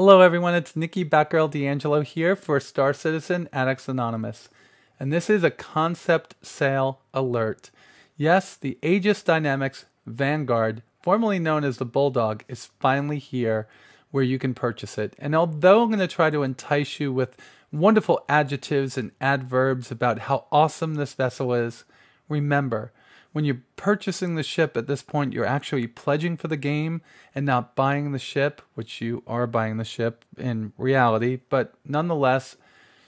Hello, everyone. It's Nikki Batgirl D'Angelo here for Star Citizen Addicts Anonymous. And this is a concept sale alert. Yes, the Aegis Dynamics Vanguard, formerly known as the Bulldog, is finally here where you can purchase it. And although I'm going to try to entice you with wonderful adjectives and adverbs about how awesome this vessel is, remember, when you're purchasing the ship at this point, you're actually pledging for the game and not buying the ship, which you are buying the ship in reality, but nonetheless,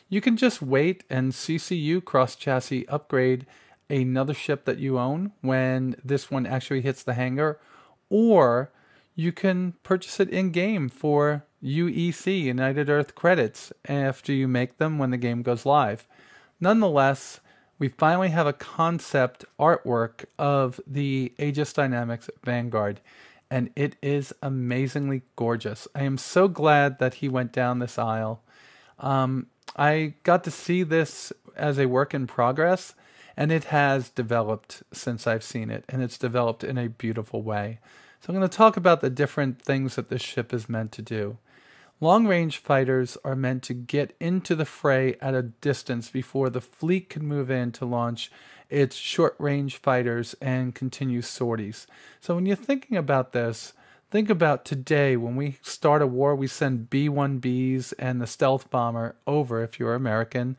you can just wait and CCU cross chassis upgrade another ship that you own when this one actually hits the hangar, or you can purchase it in game for UEC, United Earth credits, after you make them when the game goes live. Nonetheless, we finally have a concept artwork of the Aegis Dynamics Vanguard, and it is amazingly gorgeous. I am so glad that he went down this aisle. Um, I got to see this as a work in progress, and it has developed since I've seen it, and it's developed in a beautiful way. So I'm going to talk about the different things that this ship is meant to do. Long range fighters are meant to get into the fray at a distance before the fleet can move in to launch its short range fighters and continue sorties. So, when you're thinking about this, think about today when we start a war, we send B 1Bs and the stealth bomber over, if you're American,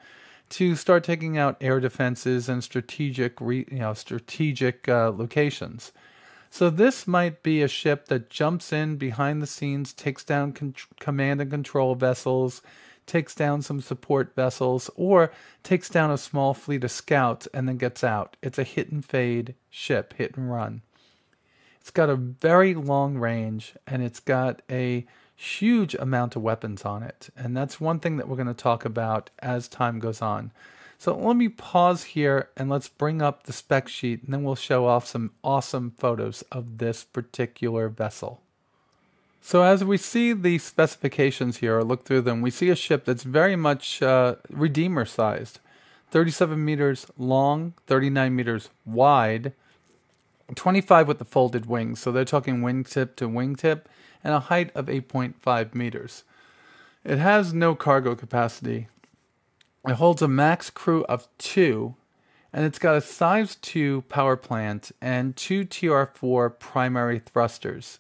to start taking out air defenses and strategic, you know, strategic uh, locations. So this might be a ship that jumps in behind the scenes, takes down con- command and control vessels, takes down some support vessels, or takes down a small fleet of scouts and then gets out. It's a hit and fade ship, hit and run. It's got a very long range and it's got a huge amount of weapons on it. And that's one thing that we're going to talk about as time goes on. So let me pause here and let's bring up the spec sheet and then we'll show off some awesome photos of this particular vessel. So as we see the specifications here or look through them, we see a ship that's very much uh, Redeemer sized. 37 meters long, 39 meters wide, 25 with the folded wings. So they're talking wingtip to wingtip and a height of 8.5 meters. It has no cargo capacity, it holds a max crew of two, and it's got a size 2 power plant and two TR4 primary thrusters.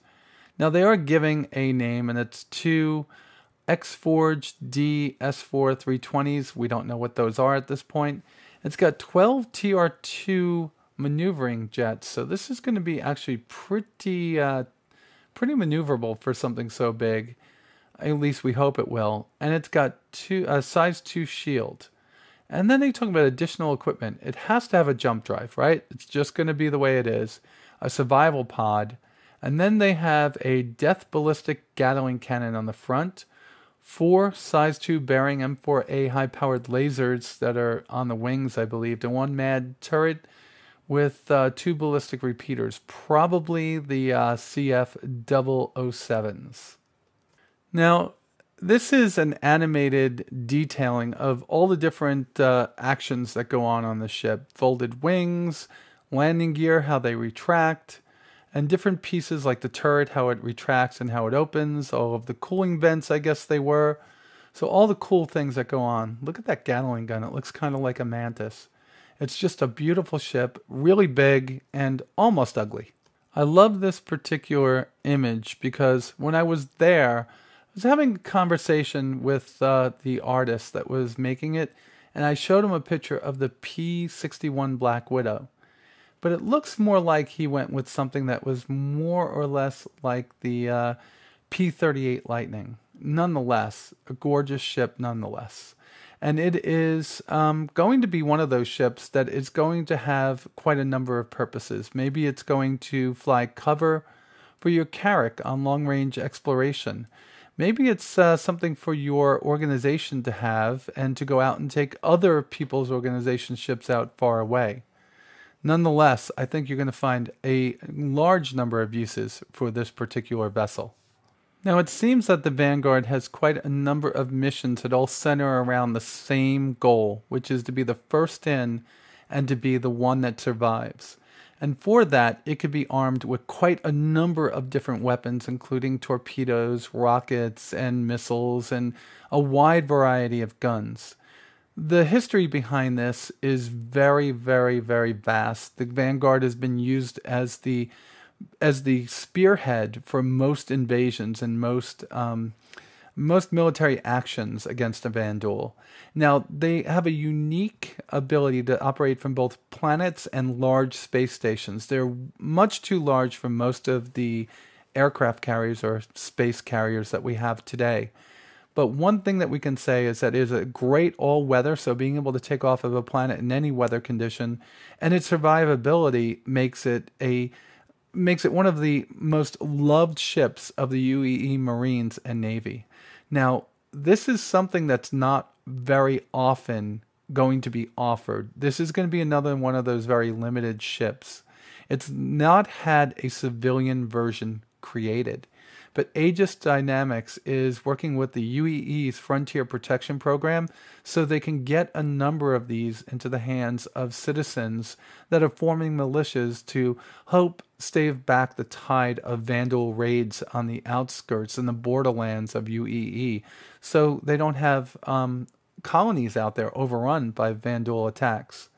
Now they are giving a name, and it's two Xforge D S4 320s. We don't know what those are at this point. It's got 12 TR2 maneuvering jets, so this is going to be actually pretty, uh, pretty maneuverable for something so big at least we hope it will. And it's got two a size two shield. And then they talk about additional equipment. It has to have a jump drive, right? It's just going to be the way it is. A survival pod. And then they have a death ballistic Gatling cannon on the front, four size 2 bearing M4A high powered lasers that are on the wings, I believe, and one MAD turret with uh, two ballistic repeaters, probably the uh, CF 007s. Now, this is an animated detailing of all the different uh, actions that go on on the ship folded wings, landing gear, how they retract, and different pieces like the turret, how it retracts and how it opens, all of the cooling vents, I guess they were. So, all the cool things that go on. Look at that Gatling gun, it looks kind of like a mantis. It's just a beautiful ship, really big and almost ugly. I love this particular image because when I was there, was having a conversation with uh, the artist that was making it, and I showed him a picture of the P61 Black Widow. But it looks more like he went with something that was more or less like the uh, P38 Lightning. Nonetheless, a gorgeous ship, nonetheless. And it is um, going to be one of those ships that is going to have quite a number of purposes. Maybe it's going to fly cover for your Carrick on long range exploration maybe it's uh, something for your organization to have and to go out and take other people's organization ships out far away. Nonetheless, I think you're going to find a large number of uses for this particular vessel. Now, it seems that the Vanguard has quite a number of missions that all center around the same goal, which is to be the first in and to be the one that survives. And for that, it could be armed with quite a number of different weapons, including torpedoes, rockets, and missiles, and a wide variety of guns. The history behind this is very, very, very vast. The Vanguard has been used as the as the spearhead for most invasions and most um, most military actions against a Vanduul. Now, they have a unique ability to operate from both planets and large space stations. They're much too large for most of the aircraft carriers or space carriers that we have today. But one thing that we can say is that it is a great all weather, so being able to take off of a planet in any weather condition, and its survivability makes it a makes it one of the most loved ships of the UEE Marines and Navy. Now, this is something that's not very often going to be offered. This is going to be another one of those very limited ships. It's not had a civilian version created. But Aegis Dynamics is working with the UEE's Frontier Protection Program so they can get a number of these into the hands of citizens that are forming militias to hope stave back the tide of vandal raids on the outskirts and the borderlands of UEE so they don't have um, colonies out there overrun by vandal attacks.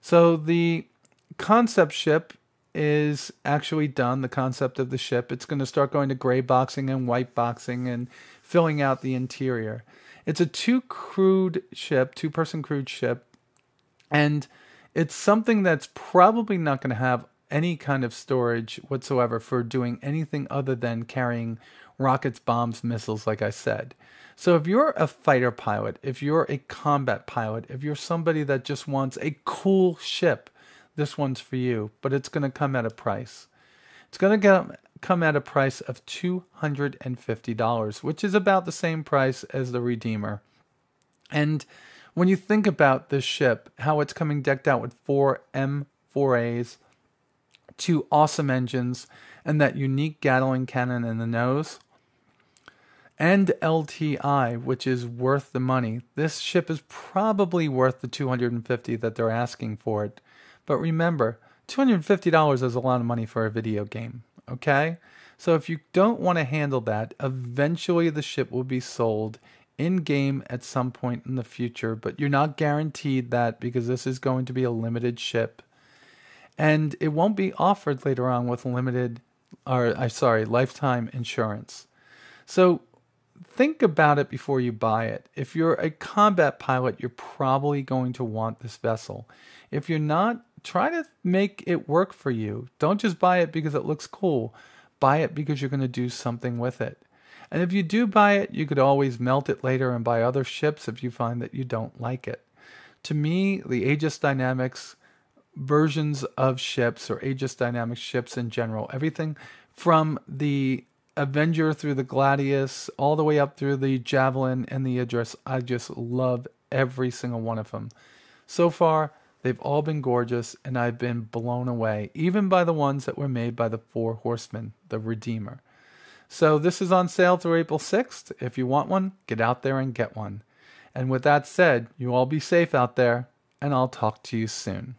So the concept ship is actually done, the concept of the ship, it's going to start going to gray boxing and white boxing and filling out the interior. It's a two crewed ship, two person crewed ship, and it's something that's probably not going to have any kind of storage whatsoever for doing anything other than carrying rockets, bombs, missiles, like I said. So if you're a fighter pilot, if you're a combat pilot, if you're somebody that just wants a cool ship, this one's for you, but it's going to come at a price. It's going to come at a price of $250, which is about the same price as the Redeemer. And when you think about this ship, how it's coming decked out with four M4As, two awesome engines, and that unique Gatling cannon in the nose, and LTI, which is worth the money, this ship is probably worth the 250 that they're asking for it. But remember, $250 is a lot of money for a video game, okay? So if you don't want to handle that, eventually the ship will be sold in game at some point in the future, but you're not guaranteed that because this is going to be a limited ship. And it won't be offered later on with limited or I'm uh, sorry, lifetime insurance. So think about it before you buy it. If you're a combat pilot, you're probably going to want this vessel. If you're not, try to make it work for you. Don't just buy it because it looks cool. Buy it because you're going to do something with it. And if you do buy it, you could always melt it later and buy other ships if you find that you don't like it. To me, the Aegis Dynamics versions of ships or Aegis Dynamics ships in general, everything from the Avenger through the Gladius, all the way up through the Javelin and the Address, I just love every single one of them. So far, They've all been gorgeous, and I've been blown away, even by the ones that were made by the Four Horsemen, the Redeemer. So this is on sale through April 6th. If you want one, get out there and get one. And with that said, you all be safe out there, and I'll talk to you soon.